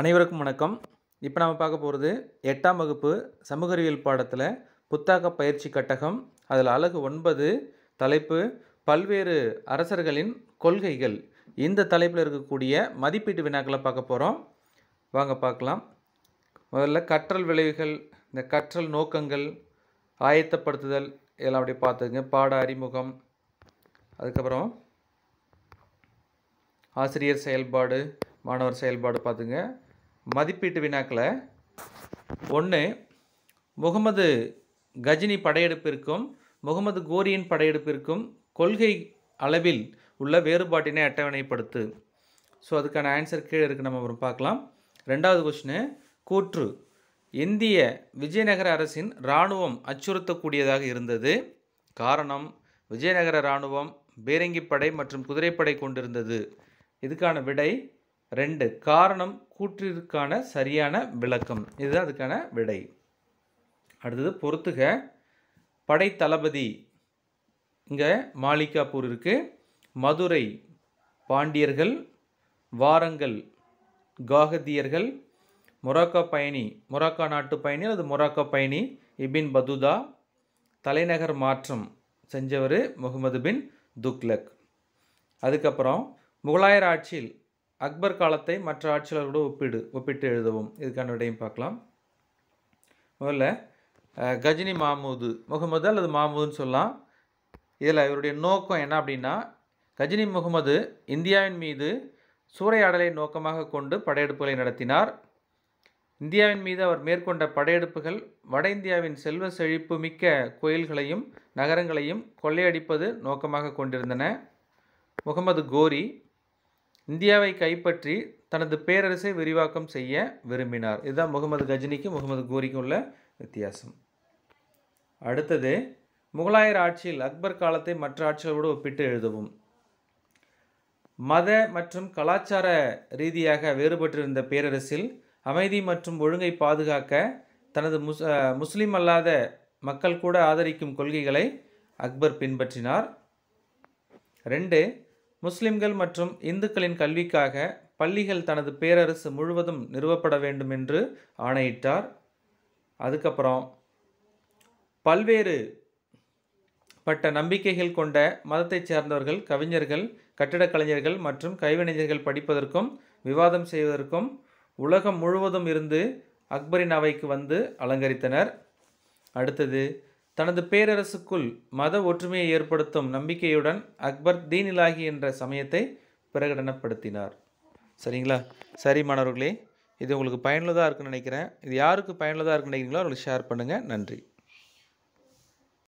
அனைவருக்கும் வணக்கம் இப்போ நம்ம பார்க்க போகிறது எட்டாம் வகுப்பு சமூக அறிவியல் பாடத்தில் புத்தாக்க பயிற்சி கட்டகம் அதில் அழகு ஒன்பது தலைப்பு பல்வேறு அரசர்களின் கொள்கைகள் இந்த தலைப்பில் இருக்கக்கூடிய மதிப்பீட்டு வினாக்களை பார்க்க போகிறோம் வாங்க பார்க்கலாம் முதல்ல கற்றல் விளைவுகள் இந்த கற்றல் நோக்கங்கள் ஆயத்தப்படுத்துதல் இதெல்லாம் அப்படி பார்த்துக்குங்க பாட அறிமுகம் அதுக்கப்புறம் ஆசிரியர் செயல்பாடு மாணவர் செயல்பாடு பார்த்துங்க மதிப்பீட்டு வினாக்களை ஒன்று முகமது கஜினி படையெடுப்பிற்கும் முகமது கோரியின் படையெடுப்பிற்கும் கொள்கை அளவில் உள்ள வேறுபாட்டினை அட்டவணைப்படுத்து ஸோ அதுக்கான ஆன்சர் கீழே இருக்குது நம்ம அப்புறம் பார்க்கலாம் ரெண்டாவது கொஷினு கூற்று இந்திய விஜயநகர அரசின் இராணுவம் அச்சுறுத்தக்கூடியதாக இருந்தது காரணம் விஜயநகர இராணுவம் பீரங்கிப்படை மற்றும் குதிரைப்படை கொண்டிருந்தது இதுக்கான விடை ரெண்டு காரணம் கூற்றிற்கான சரியான விளக்கம் இது அதுக்கான விடை அடுத்தது பொறுத்துக படைத்தளபதி இங்கே மாளிகாப்பூர் இருக்குது மதுரை பாண்டியர்கள் வாரங்கள் காகதியர்கள் மொராக்கா பயணி மொராக்கா நாட்டு பயணி அல்லது மொராக்கா பயணி இபின் பதுதா தலைநகர் மாற்றம் செஞ்சவர் முகமது பின் துக்லக் அதுக்கப்புறம் முகலாயர் ஆட்சியில் அக்பர் காலத்தை மற்ற ஆட்சியாளர்களோடு ஒப்பிடு ஒப்பிட்டு எழுதவும் இதுக்கான விடையும் பார்க்கலாம் முதல்ல கஜினி மாமூது முகமது அல்லது மாமூதுன்னு சொல்லலாம் இதில் இவருடைய நோக்கம் என்ன அப்படின்னா கஜினி முகமது இந்தியாவின் மீது சூறையாடலை நோக்கமாக கொண்டு படையெடுப்புகளை நடத்தினார் இந்தியாவின் மீது அவர் மேற்கொண்ட படையெடுப்புகள் வட இந்தியாவின் செல்வ செழிப்பு மிக்க கோயில்களையும் நகரங்களையும் கொள்ளையடிப்பது நோக்கமாக கொண்டிருந்தன முகமது கோரி இந்தியாவை கைப்பற்றி தனது பேரரசை விரிவாக்கம் செய்ய விரும்பினார் இதுதான் முகமது கஜினிக்கும் முகமது கோரிக்கும் உள்ள வித்தியாசம் அடுத்தது முகலாயர் ஆட்சியில் அக்பர் காலத்தை மற்ற ஆட்சிகளோடு ஒப்பிட்டு எழுதவும் மத மற்றும் கலாச்சார ரீதியாக வேறுபட்டிருந்த பேரரசில் அமைதி மற்றும் ஒழுங்கை பாதுகாக்க தனது முஸ் முஸ்லீம் அல்லாத மக்கள் கூட ஆதரிக்கும் கொள்கைகளை அக்பர் பின்பற்றினார் ரெண்டு முஸ்லிம்கள் மற்றும் இந்துக்களின் கல்விக்காக பள்ளிகள் தனது பேரரசு முழுவதும் நிறுவப்பட வேண்டும் என்று ஆணையிட்டார் அதுக்கப்புறம் பல்வேறு பட்ட நம்பிக்கைகள் கொண்ட மதத்தைச் சேர்ந்தவர்கள் கவிஞர்கள் கட்டிடக் கலைஞர்கள் மற்றும் கைவினைஞர்கள் படிப்பதற்கும் விவாதம் செய்வதற்கும் உலகம் முழுவதும் இருந்து அக்பரின் அவைக்கு வந்து அலங்கரித்தனர் அடுத்தது தனது பேரரசுக்குள் மத ஒற்றுமையை ஏற்படுத்தும் நம்பிக்கையுடன் அக்பர் தீனிலாகி என்ற சமயத்தை பிரகடனப்படுத்தினார் சரிங்களா சரி மாணவர்களே இது உங்களுக்கு பயனுள்ளதாக இருக்குன்னு நினைக்கிறேன் இது யாருக்கு பயனுள்ளதாக இருக்குன்னு நினைக்கிறீங்களோ அவங்களுக்கு ஷேர் பண்ணுங்கள் நன்றி